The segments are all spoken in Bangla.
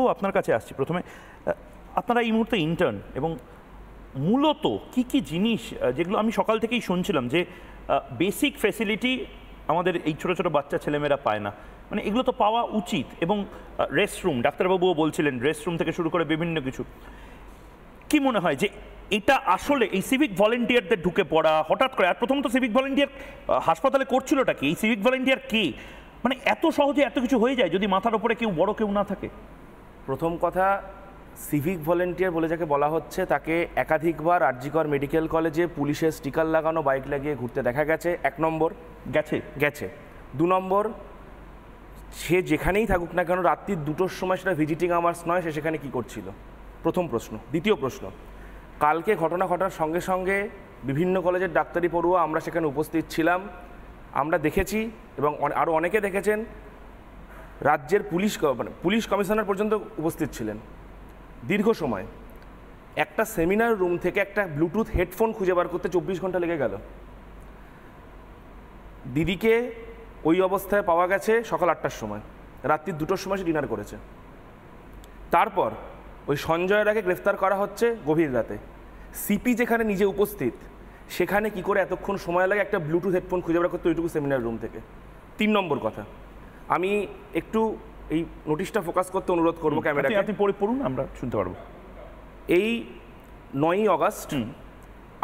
ও আপনার কাছে আসছি প্রথমে আপনারা এই মুহূর্তে ইন্টার্ন এবং মূলত কি কি জিনিস যেগুলো আমি সকাল থেকেই শুনছিলাম যে বেসিক ফেসিলিটি আমাদের এই ছোটো ছোটো বাচ্চা ছেলেমেয়েরা পায় না মানে এগুলো তো পাওয়া উচিত এবং রেস্টরুম ডাক্তারবাবুও বলছিলেন রেস্টরুম থেকে শুরু করে বিভিন্ন কিছু কি মনে হয় যে এটা আসলে এই সিভিক ভলেন্টিয়ারদের ঢুকে পড়া হঠাৎ করে আর প্রথম তো সিভিক ভলেন্টিয়ার হাসপাতালে করছিলটা কি এই সিভিক ভলেন্টিয়ার কে মানে এত সহজে এত কিছু হয়ে যায় যদি মাথার ওপরে কেউ বড় কেউ না থাকে প্রথম কথা সিভিক ভলেন্টিয়ার বলে যাকে বলা হচ্ছে তাকে একাধিকবার আরজিকর মেডিকেল কলেজে পুলিশের স্টিকার লাগানো বাইক লাগিয়ে ঘুরতে দেখা গেছে এক নম্বর গেছে গেছে দু নম্বর সে যেখানেই থাকুক না কেন রাত্রির দুটোর সময় সেটা ভিজিটিং আওয়ার্স নয় সে সেখানে কী করছিল প্রথম প্রশ্ন দ্বিতীয় প্রশ্ন কালকে ঘটনা ঘটার সঙ্গে সঙ্গে বিভিন্ন কলেজের ডাক্তারি পড়ুয়া আমরা সেখানে উপস্থিত ছিলাম আমরা দেখেছি এবং আরও অনেকে দেখেছেন রাজ্যের পুলিশ মানে পুলিশ কমিশনার পর্যন্ত উপস্থিত ছিলেন দীর্ঘ সময় একটা সেমিনার রুম থেকে একটা ব্লুটুথ হেডফোন খুঁজে বার করতে চব্বিশ ঘন্টা লেগে গেল দিদিকে ওই অবস্থায় পাওয়া গেছে সকাল আটটার সময় রাত্রি দুটোর সময় সে ডিনার করেছে তারপর ওই সঞ্জয় রাকে গ্রেফতার করা হচ্ছে গভীর রাতে সিপি যেখানে নিজে উপস্থিত সেখানে কি করে এতক্ষণ সময় লাগে একটা ব্লুটুথ হেডফোন খুঁজে বার করতে ওইটুকু সেমিনার রুম থেকে তিন নম্বর কথা আমি একটু এই নোটিশটা ফোকাস করতে অনুরোধ করবো ক্যামেরাটি পড়ুন আমরা শুনতে পারবো এই নয়ই অগস্ট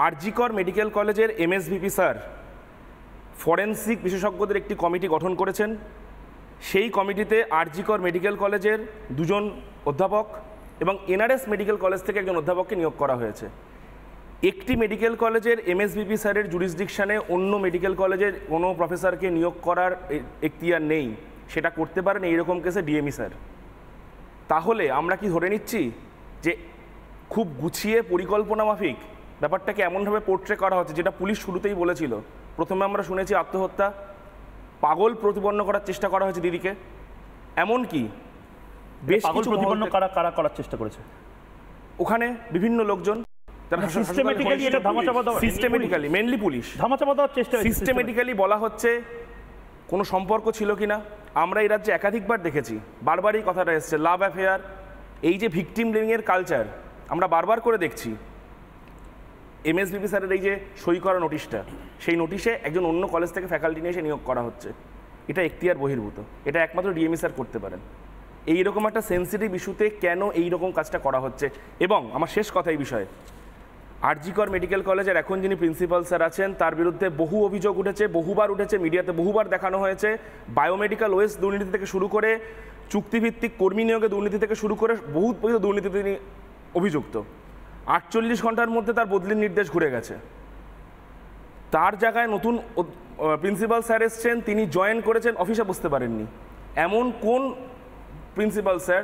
আরজিকর মেডিকেল কলেজের এমএসভিপি স্যার ফরেন্সিক বিশেষজ্ঞদের একটি কমিটি গঠন করেছেন সেই কমিটিতে আরজিকর মেডিকেল কলেজের দুজন অধ্যাপক এবং এনআরএস মেডিকেল কলেজ থেকে একজন অধ্যাপককে নিয়োগ করা হয়েছে একটি মেডিকেল কলেজের এমএসবিপি স্যারের জুরিসডিকশানে অন্য মেডিকেল কলেজের কোনো প্রফেসরকে নিয়োগ করার এখতিয়ার নেই সেটা করতে পারেন এইরকম কেসে ডিএমই স্যার তাহলে আমরা কি ধরে নিচ্ছি যে খুব গুছিয়ে পরিকল্পনা মাফিক ব্যাপারটাকে এমনভাবে পোর্ট্রে করা হচ্ছে যেটা পুলিশ শুরুতেই বলেছিল প্রথমে আমরা শুনেছি আত্মহত্যা পাগল প্রতিপন্ন করার চেষ্টা করা হয়েছে দিদিকে এমনকি বেশ কিছু প্রতিপন্ন কারা কারা করার চেষ্টা করেছে ওখানে বিভিন্ন লোকজন মানে সিস্টেমেটিক্যালি মেনলি পুলিশ ধামাচাপা চেষ্টা সিস্টেমেটিক্যালি বলা হচ্ছে কোনো সম্পর্ক ছিল কিনা আমরা এই রাজ্যে একাধিকবার দেখেছি বারবার এই কথাটা এসছে লাভ অ্যাফেয়ার এই যে ভিকটিম ব্লেমিংয়ের কালচার আমরা বারবার করে দেখছি এমএসবিপি স্যারের এই যে সই করা নোটিশটা সেই নোটিশে একজন অন্য কলেজ থেকে ফ্যাকাল্টি নিয়ে এসে নিয়োগ করা হচ্ছে এটা এখতিয়ার বহির্ভূত এটা একমাত্র ডিএমই e স্যার করতে পারেন এইরকম একটা সেন্সিটিভ ইস্যুতে কেন এই রকম কাজটা করা হচ্ছে এবং আমার শেষ কথা এই বিষয়ে আরজিকর মেডিকেল কলেজের এখন যিনি প্রিন্সিপাল স্যার আছেন তার বিরুদ্ধে বহু অভিযোগ উঠেছে বহুবার উঠেছে মিডিয়াতে বহুবার দেখানো হয়েছে বায়োমেডিক্যাল ওয়েস্ট দুর্নীতি থেকে শুরু করে চুক্তিভিত্তিক কর্মী নিয়োগে দুর্নীতি থেকে শুরু করে বহু পরিচিত দুর্নীতি তিনি অভিযুক্ত আটচল্লিশ ঘন্টার মধ্যে তার বদলির নির্দেশ ঘুরে গেছে তার জায়গায় নতুন প্রিন্সিপাল স্যার এসছেন তিনি জয়েন করেছেন অফিসে বসতে পারেননি এমন কোন প্রিন্সিপাল স্যার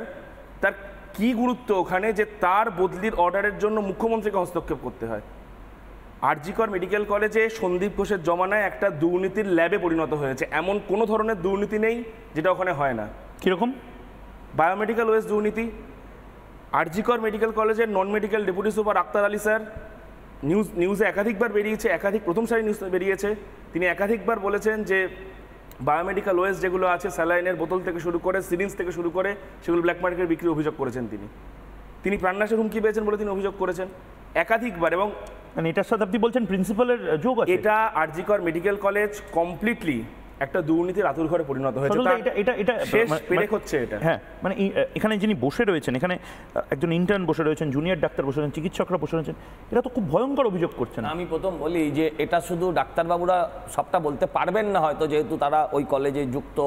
তার কি গুরুত্ব ওখানে যে তার বদলির অর্ডারের জন্য মুখ্যমন্ত্রীকে হস্তক্ষেপ করতে হয় আরজিকর মেডিকেল কলেজে সন্দীপ ঘোষের জমানায় একটা দুর্নীতির ল্যাবে পরিণত হয়েছে এমন কোনো ধরনের দুর্নীতি নেই যেটা ওখানে হয় না কীরকম বায়োমেডিক্যাল ওয়েস্ট দুর্নীতি আরজিকর মেডিকেল কলেজের non medical deputy super Aktar Ali sir news নিউজে একাধিকবার বেরিয়েছে একাধিক প্রথম সারি নিউজ বেরিয়েছে তিনি একাধিকবার বলেছেন যে বায়োমেডিক্যাল ওয়েস্ট যেগুলো আছে স্যালাইনের বোতল থেকে শুরু করে সিরিঞ্জ থেকে শুরু করে সেগুলো ব্ল্যাক মার্কেটে বিক্রি অভিযোগ করেছেন তিনি তিনি প্রাণনাশের হুমকি পেয়েছেন বলে তিনি অভিযোগ করেছেন একাধিকবার এবং মানে এটার সাথে আপনি বলছেন প্রিন্সিপালের যোগ এটা আরজিকর মেডিকেল কলেজ কমপ্লিটলি একটা দুর্নীতির আতুর ঘরে পরিণত হয়েছে এটা এটা এটা মানে, মানে হচ্ছে এটা হ্যাঁ মানে এখানে যিনি বসে রয়েছেন এখানে একজন ইন্টার্ন বসে রয়েছেন জুনিয়র ডাক্তার বসে রয়েছেন চিকিৎসকরা বসে রয়েছেন এটা তো খুব ভয়ঙ্কর অভিযোগ করছেন আমি প্রথম বলি যে এটা শুধু ডাক্তারবাবুরা সবটা বলতে পারবেন না হয়তো যেহেতু তারা ওই কলেজে যুক্ত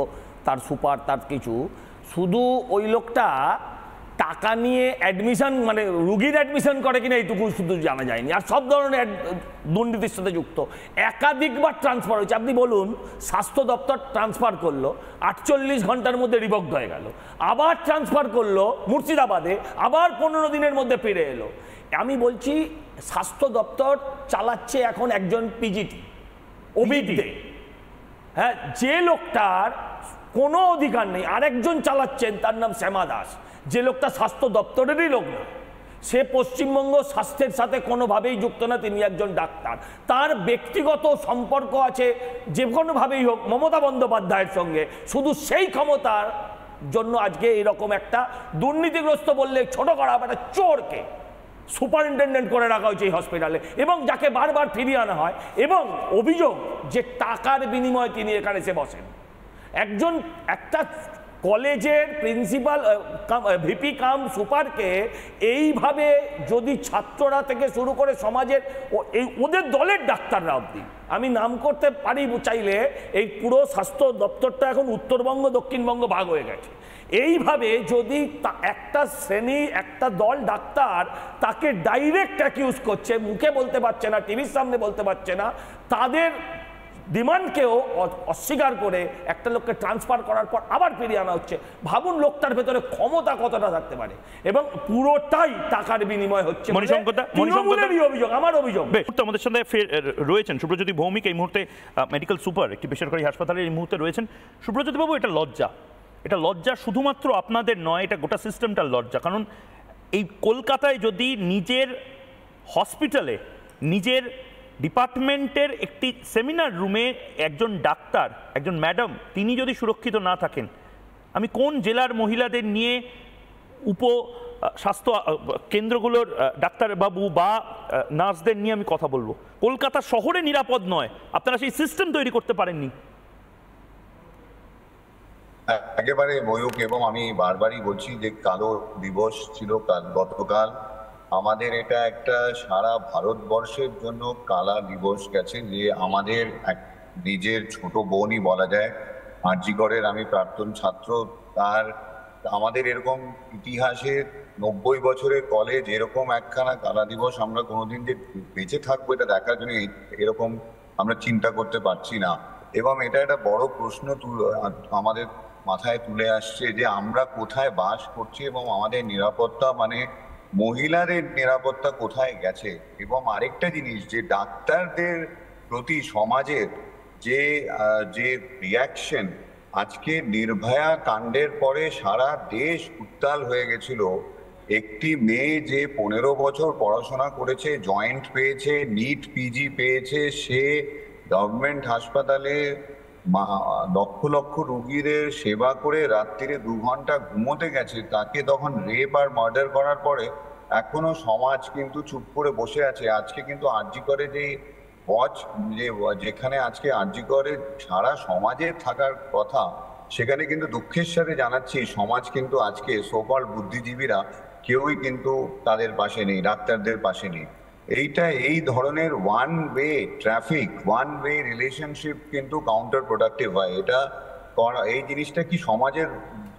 তার সুপার তার কিছু শুধু ওই লোকটা টাকা নিয়ে অ্যাডমিশন মানে রুগীর অ্যাডমিশন করে কিনা এইটুকু শুধু জানা যায়নি আর সব ধরনের দুর্নীতির সাথে যুক্ত একাধিকবার ট্রান্সফার হয়েছে আপনি বলুন স্বাস্থ্য দপ্তর ট্রান্সফার করলো আটচল্লিশ ঘন্টার মধ্যে রিভক্ট হয়ে গেল আবার ট্রান্সফার করলো মুর্শিদাবাদে আবার পনেরো দিনের মধ্যে ফিরে এলো আমি বলছি স্বাস্থ্য দপ্তর চালাচ্ছে এখন একজন পিজিটি ওবিডিতে হ্যাঁ যে লোকটার কোনো অধিকার নেই আরেকজন চালাচ্ছেন তার নাম শ্যামা দাস যে লোকটা স্বাস্থ্য দপ্তরেরই লোক না সে পশ্চিমবঙ্গ স্বাস্থ্যের সাথে কোনোভাবেই যুক্ত না তিনি একজন ডাক্তার তার ব্যক্তিগত সম্পর্ক আছে যে কোনোভাবেই হোক মমতা বন্দ্যোপাধ্যায়ের সঙ্গে শুধু সেই ক্ষমতার জন্য আজকে এরকম একটা দুর্নীতিগ্রস্ত বললে ছোট করা একটা চোরকে সুপারিনটেন্ডেন্ট করে রাখা হয়েছে এই হসপিটালে এবং যাকে বারবার ফিরিয়ে আনা হয় এবং অভিযোগ যে টাকার বিনিময়ে তিনি এখানে এসে বসেন একজন একটা কলেজের প্রিন্সিপাল ভিপি কাম সুপারকে এইভাবে যদি ছাত্ররা থেকে শুরু করে সমাজের এই ওদের দলের ডাক্তাররা অবধি আমি নাম করতে পারি চাইলে এই পুরো স্বাস্থ্য দপ্তরটা এখন উত্তরবঙ্গ দক্ষিণবঙ্গ ভাগ হয়ে গেছে এইভাবে যদি একটা শ্রেণী একটা দল ডাক্তার তাকে ডাইরেক্ট অ্যাকিউজ করছে মুখে বলতে পারছে না টিভির সামনে বলতে পারছে না তাদের ডিমান্ডকেও অস্বীকার করে একটা লোককে ট্রান্সফার করার পর আবার ফিরিয়ে আনা হচ্ছে ভাবুন লোকটার ভেতরে ক্ষমতা কতটা থাকতে পারে এবং পুরোটাই টাকার বিনিময় হচ্ছে অভিযোগ আমার অভিযোগ আমাদের সঙ্গে রয়েছেন সুব্রজ্যোতি ভৌমিক এই মুহূর্তে মেডিকেল সুপার একটি বেসরকারি হাসপাতালে এই মুহূর্তে রয়েছেন সুব্রজ্যোতিবাবু এটা লজ্জা এটা লজ্জা শুধুমাত্র আপনাদের নয় এটা গোটা সিস্টেমটার লজ্জা কারণ এই কলকাতায় যদি নিজের হসপিটালে নিজের ডিপার্টমেন্টের একটি সেমিনার রুমে একজন ডাক্তার একজন ম্যাডাম তিনি যদি সুরক্ষিত না থাকেন আমি কোন জেলার মহিলাদের নিয়ে উপ স্বাস্থ্য কেন্দ্রগুলোর ডাক্তারবাবু বা নার্সদের নিয়ে আমি কথা বলবো কলকাতা শহরে নিরাপদ নয় আপনারা সেই সিস্টেম তৈরি করতে পারেননি একেবারে ময়ূক এবং আমি বারবারই বলছি যে কালো দিবস ছিল গতকাল আমাদের এটা একটা সারা ভারতবর্ষের জন্য কালা দিবস গেছে যে আমাদের এক নিজের ছোট বোনই বলা যায় আর্যিগড়ের আমি প্রাক্তন ছাত্র তার আমাদের এরকম ইতিহাসে নব্বই বছরের কলেজ এরকম একখানা কালা দিবস আমরা কোনোদিন যে বেঁচে থাকবো এটা দেখার জন্য এরকম আমরা চিন্তা করতে পারছি না এবং এটা একটা বড় প্রশ্ন আমাদের মাথায় তুলে আসছে যে আমরা কোথায় বাস করছি এবং আমাদের নিরাপত্তা মানে মহিলাদের নিরাপত্তা কোথায় গেছে এবং আরেকটা জিনিস যে ডাক্তারদের প্রতি সমাজের যে যে রিয়াকশন আজকে নির্ভয়া কাণ্ডের পরে সারা দেশ উত্তাল হয়ে গেছিল একটি মেয়ে যে পনেরো বছর পড়াশোনা করেছে জয়েন্ট পেয়েছে নিট পিজি পেয়েছে সে গভর্নমেন্ট হাসপাতালে লক্ষ লক্ষ রুগীদের সেবা করে রাত্রিরে দু ঘন্টা ঘুমোতে গেছে তাকে তখন রেপ আর মার্ডার করার পরে এখনো সমাজ কিন্তু চুপ করে বসে আছে আজকে কিন্তু আরজি করে যে ওয়াচ যে যেখানে আজকে আরজি করে সারা সমাজে থাকার কথা সেখানে কিন্তু দুঃখের সাথে জানাচ্ছি সমাজ কিন্তু আজকে সকল বুদ্ধিজীবীরা কেউই কিন্তু তাদের পাশে নেই ডাক্তারদের পাশে নেই এইটা এই ধরনের one way traffic one way relationship কিন্তু কাউন্টার প্রোডাক্টিভ হয় এটা করা এই জিনিসটা কি সমাজের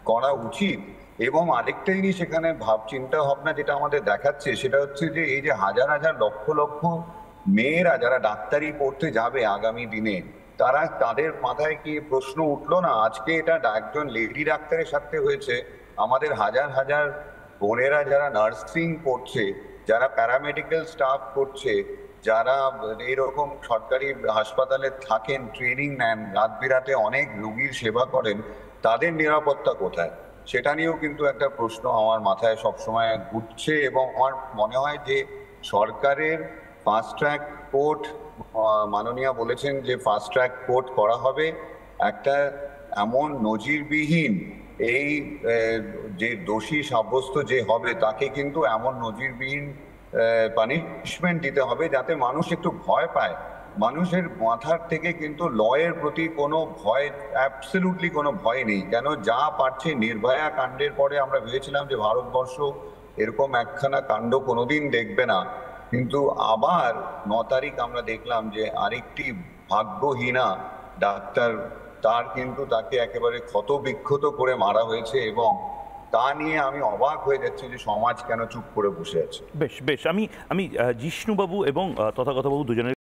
করা উচিত এবং আরেকটা জিনিস এখানে ভাব চিন্তা ভাবনা যেটা আমাদের দেখাচ্ছে সেটা হচ্ছে যে এই যে হাজার হাজার লক্ষ লক্ষ মেয়েরা যারা ডাক্তারি পড়তে যাবে আগামী দিনে তারা তাদের মাথায় কি প্রশ্ন উঠলো না আজকে এটা একজন লেডি ডাক্তারের সাথে হয়েছে আমাদের হাজার হাজার বোনেরা যারা নার্সিং করছে যারা প্যারামেডিক্যাল স্টাফ করছে যারা এইরকম সরকারি হাসপাতালে থাকেন ট্রেনিং নেন রাত বিরাতে অনেক রুগীর সেবা করেন তাদের নিরাপত্তা কোথায় সেটা নিয়েও কিন্তু একটা প্রশ্ন আমার মাথায় সবসময় ঘুরছে এবং আমার মনে হয় যে সরকারের ফাস্ট ট্র্যাক কোর্ট মাননীয়া বলেছেন যে ফাস্ট ট্র্যাক কোর্ট করা হবে একটা এমন নজিরবিহীন এই যে দোষী সাব্যস্ত যে হবে তাকে কিন্তু এমন নজিরবিহীন পানিশমেন্ট দিতে হবে যাতে মানুষ একটু ভয় পায় মানুষের মাথার থেকে কিন্তু লয়ের প্রতি কোনো ভয় অ্যাবসলুটলি কোনো ভয় নেই কেন যা পারছে নির্ভয়া কাণ্ডের পরে আমরা ভেবেছিলাম যে ভারতবর্ষ এরকম একখানা কাণ্ড কোনোদিন দেখবে না কিন্তু আবার ন তারিখ আমরা দেখলাম যে আরেকটি ভাগ্যহীনা ডাক্তার তার কিন্তু তাকে একেবারে ক্ষত বিক্ষত করে মারা হয়েছে এবং তা নিয়ে আমি অবাক হয়ে যাচ্ছি যে সমাজ কেন চুপ করে বসে আছে বেশ বেশ আমি আমি জিষ্ণুবাবু এবং তথাগতবাবু দুজনের